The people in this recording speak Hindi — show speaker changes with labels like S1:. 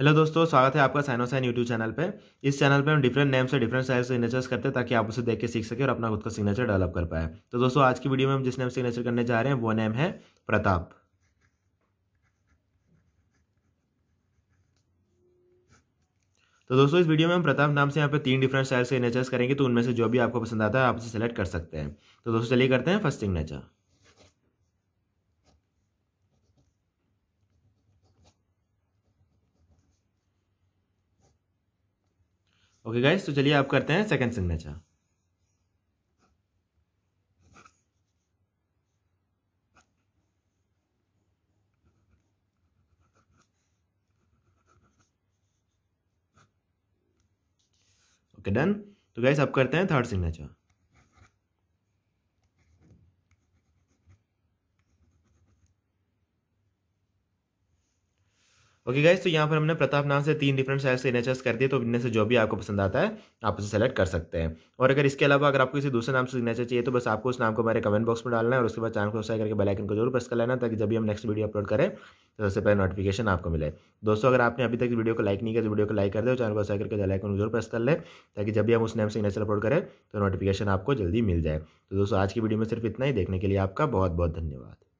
S1: हेलो दोस्तों स्वागत है आपका साइनोसाइन यूट्यूब चैनल पे इस चैनल पे हम डिफरेंट नेम से डिफरेंट साइज सिग्नेचर्स करते हैं ताकि आप उसे देख के सीख सके और अपना खुद का सिग्नेचर डेवलप कर पाए तो दोस्तों आज की वीडियो में हम जिस नेम सिग्नेचर करने जा रहे हैं वो नेम है प्रताप तो दोस्तों इस वीडियो में हम प्रताप नाम से यहाँ पे तीन डिफरेंट साइज सिग्नेचर्स करेंगे तो उनमें से जो भी आपको पसंद आता है आप उसे सेलेक्ट कर सकते हैं तो दोस्तों चलिए करते हैं फर्स्ट सिग्नेचर ओके गाइस तो चलिए आप करते हैं सेकंड सिग्नेचर ओके डन तो गाइस आप करते हैं थर्ड सिग्नेचर ओके गाइज तो यहाँ पर हमने प्रताप नाम से तीन डिफरेंट साइज के इनेचर्स कर दिए तो इनमें से जो भी आपको पसंद आता है आप उसे सेलेक्ट कर सकते हैं और अगर इसके अलावा अगर आपको किसी दूसरे नाम से सिग्नेचर चाहिए तो बस आपको उस नाम को हमारे कमेंट बॉक्स में डालना है और उसके बाद चैनल को सब्सक्राइब करके बेल आइकन को जरूर प्रेस कर लेना ताकि जब भी हम नेक्स्ट वीडियो अपलोड करें तो सबसे पहले नोटिफिकेशन आपको मिले दोस्तों अगर आपने अभी तक वीडियो को लाइक नहीं किया तो वीडियो को लाइक कर और चैनल को सब्सक्राइब करके बेल आइकन को जरूर प्रेस कर लें ताकि जब भी हम उस नाम से सिग्नेचर अपलोड करें तो नोटिफिकेशन आपको जल्दी मिल जाए तो दोस्तों आज की वीडियो में सिर्फ इतना ही देखने के लिए आपका बहुत बहुत धन्यवाद